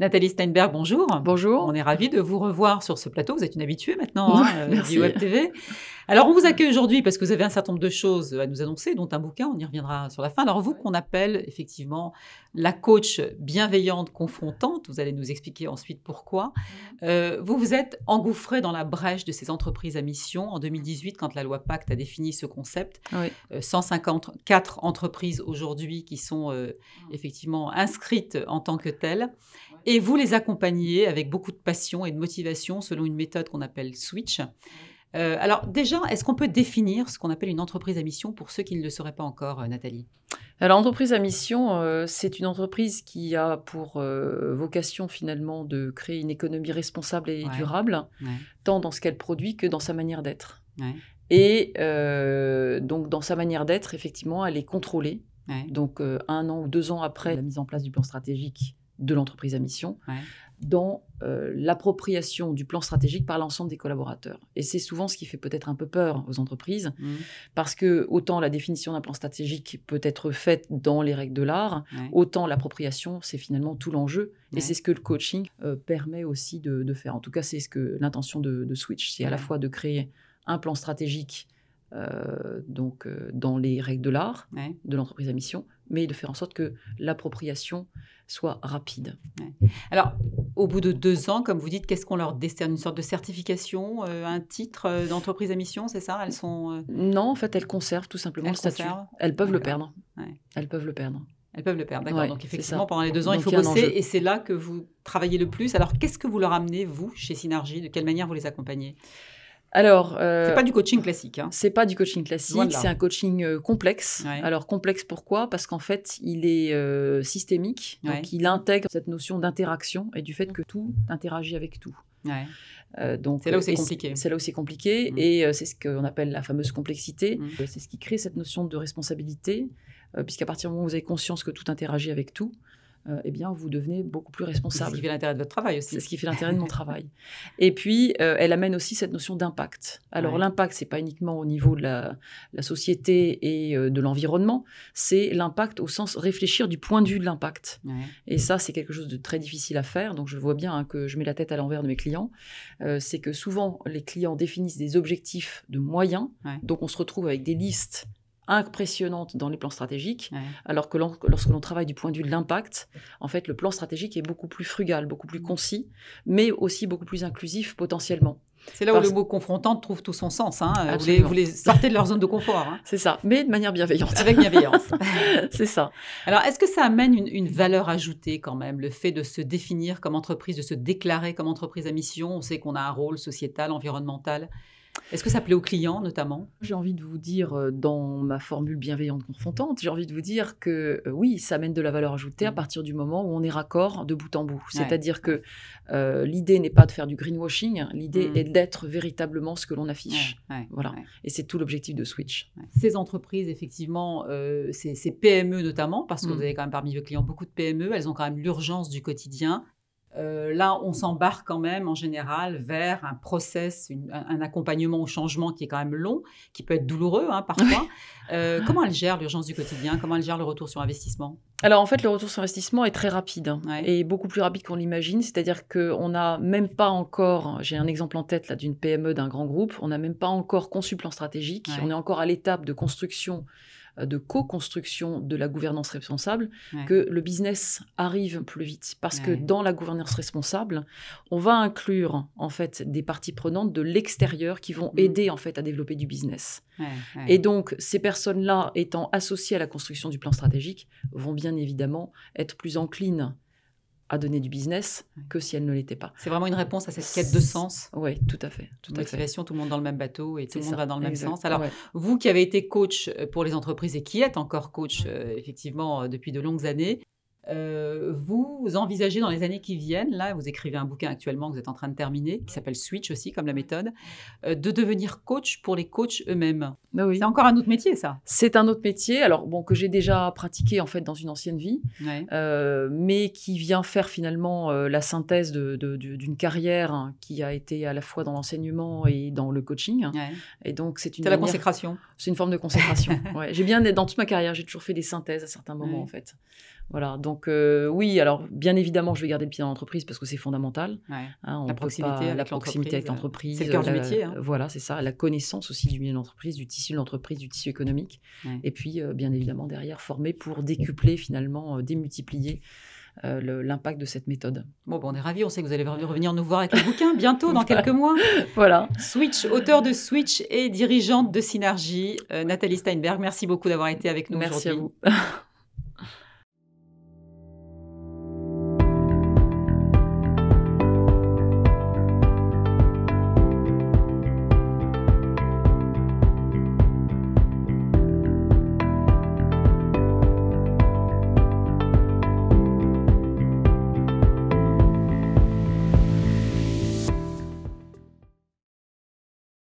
Nathalie Steinberg, bonjour. Bonjour. On est ravis de vous revoir sur ce plateau. Vous êtes une habituée maintenant du hein, TV. Alors, on vous accueille aujourd'hui parce que vous avez un certain nombre de choses à nous annoncer, dont un bouquin, on y reviendra sur la fin. Alors, vous qu'on appelle effectivement la coach bienveillante, confrontante, vous allez nous expliquer ensuite pourquoi. Euh, vous vous êtes engouffré dans la brèche de ces entreprises à mission en 2018, quand la loi Pacte a défini ce concept. 154 euh, entreprises aujourd'hui qui sont euh, mmh. effectivement inscrites en tant que telles et vous les accompagnez avec beaucoup de passion et de motivation selon une méthode qu'on appelle Switch. Euh, alors déjà, est-ce qu'on peut définir ce qu'on appelle une entreprise à mission pour ceux qui ne le sauraient pas encore, euh, Nathalie Alors entreprise à mission, euh, c'est une entreprise qui a pour vocation finalement de créer une économie responsable et durable, tant dans ce qu'elle produit que dans sa manière d'être. Et donc dans sa manière d'être, effectivement, elle est contrôlée. Donc un an ou deux ans après la mise en place du plan stratégique, de l'entreprise à mission dans euh, l'appropriation du plan stratégique par l'ensemble des collaborateurs. Et c'est souvent ce qui fait peut-être un peu peur aux entreprises, mmh. parce que autant la définition d'un plan stratégique peut être faite dans les règles de l'art, autant l'appropriation, c'est finalement tout l'enjeu. Et c'est ce que le coaching euh, permet aussi de, faire. En tout cas, c'est ce que l'intention de Switch, c'est à la fois de créer un plan stratégique euh, donc euh, dans les règles de l'art de l'entreprise à mission, mais de faire en sorte que l'appropriation soit rapide. Alors, au bout de deux ans, comme vous dites, qu'est-ce qu'on leur décerne Une sorte de certification, euh, un titre d'entreprise à mission, c'est ça Elles sont Non, en fait, elles conservent tout simplement le statut. Elles peuvent le perdre. Elles peuvent le perdre. Elles peuvent le perdre, d'accord. Donc effectivement, pendant les deux ans, il faut bosser, et c'est là que vous travaillez le plus. Alors, qu'est-ce que vous leur amenez, vous, chez Synergie De quelle manière vous les accompagnez alors, euh, c'est pas du coaching classique. Hein. C'est pas du coaching classique. C'est un coaching euh, complexe. Alors complexe pourquoi Parce qu'en fait, il est euh, systémique. Donc, il intègre cette notion d'interaction et du fait que tout interagit avec tout. Euh, donc, c'est là où c'est compliqué. C'est là où c'est compliqué mm. et c'est ce qu'on appelle la fameuse complexité. Mm. C'est ce qui crée cette notion de responsabilité, puisqu'à partir du moment où vous avez conscience que tout interagit avec tout, euh, eh bien, vous devenez beaucoup plus responsable. C'est Ce qui fait l'intérêt de votre travail aussi. C'est ce qui fait l'intérêt de mon travail. Et puis, euh, elle amène aussi cette notion d'impact. Alors, l'impact, n'est pas uniquement au niveau de la, société et euh, de l'environnement, c'est l'impact au sens réfléchir du point de vue de l'impact. Et ça, c'est quelque chose de très difficile à faire. Donc, je vois bien hein, que je mets la tête à l'envers de mes clients. c'est que souvent, les clients définissent des objectifs de moyens. Donc, on se retrouve avec des listes impressionnante dans les plans stratégiques, alors que lorsque l'on travaille du point de vue de l'impact, en fait, le plan stratégique est beaucoup plus frugal, beaucoup plus concis, mais aussi beaucoup plus inclusif potentiellement. C'est là où le mot confrontante trouve tout son sens. Hein. Vous, les, sortez de leur zone de confort. Hein. C'est ça, mais de manière bienveillante. Avec bienveillance. c'est ça. Alors, est-ce que ça amène une, une, valeur ajoutée quand même, le fait de se définir comme entreprise, de se déclarer comme entreprise à mission On sait qu'on a un rôle sociétal, environnemental. Est-ce que ça plaît aux clients notamment J'ai envie de vous dire, euh, dans ma formule bienveillante confrontante, j'ai envie de vous dire que euh, oui, ça amène de la valeur ajoutée à mmh. partir du moment où on est raccord de bout en bout. C'est-à-dire que euh, l'idée n'est pas de faire du greenwashing, l'idée mmh. est d'être véritablement ce que l'on affiche. voilà. Et c'est tout l'objectif de Switch. Ces entreprises, effectivement, ces, PME notamment, parce que mmh. vous avez quand même parmi vos clients beaucoup de PME, elles ont quand même l'urgence du quotidien, euh, là, on s'embarque quand même en général vers un process, un accompagnement au changement qui est quand même long, qui peut être douloureux hein, parfois. Euh, comment elle gère l'urgence du quotidien Comment elle gère le retour sur investissement Alors en fait, le retour sur investissement est très rapide hein, et beaucoup plus rapide qu'on l'imagine. C'est-à-dire qu'on n'a même pas encore, j'ai un exemple en tête là d'une PME d'un grand groupe, on n'a même pas encore conçu plan stratégique, on est encore à l'étape de construction euh, de co-construction de la gouvernance responsable, que le business arrive plus vite. Parce que dans la gouvernance responsable, on va inclure en fait des parties prenantes de l'extérieur qui vont mmh. aider en fait à développer du business. Et donc ces personnes-là étant associées à la construction du plan stratégique vont bien évidemment être plus enclines à donner du business que si elle ne l'était pas. C'est vraiment une réponse à cette quête de sens. Oui, tout à fait. Tout à fait. tout le monde dans le même bateau et tout le monde va dans le même sens. Alors, vous qui avez été coach euh, pour les entreprises et qui êtes encore coach, euh, effectivement, euh, depuis de longues années, vous envisagez dans les années qui viennent, là, vous écrivez un bouquin actuellement que vous êtes en train de terminer, qui s'appelle Switch aussi, comme la méthode, de devenir coach pour les coachs eux-mêmes bah c'est encore un autre métier, ça. C'est un autre métier, alors bon que j'ai déjà pratiqué en fait dans une ancienne vie, euh, mais qui vient faire finalement euh, la synthèse d'une carrière hein, qui a été à la fois dans l'enseignement et dans le coaching. Et donc c'est une. la consécration. C'est une forme de consécration. J'ai bien dans toute ma carrière, j'ai toujours fait des synthèses à certains moments en fait. Voilà, donc euh, oui, alors bien évidemment, je vais garder le pied dans l'entreprise parce que c'est fondamental. Hein, la proximité, avec la proximité l'entreprise. C'est le cœur du métier. Hein. Voilà, c'est ça. La connaissance aussi du milieu d'entreprise, l'entreprise, du tissu l'entreprise du tissu économique. Et puis, euh, bien évidemment, derrière, former pour décupler, finalement, euh, démultiplier euh, l'impact de cette méthode. Bon, bon, on est ravis, on sait que vous allez revenir nous voir avec le bouquin bientôt, dans quelques mois. voilà. Switch, auteur de Switch et dirigeante de Synergie, Nathalie Steinberg, merci beaucoup d'avoir été avec nous Merci à vous.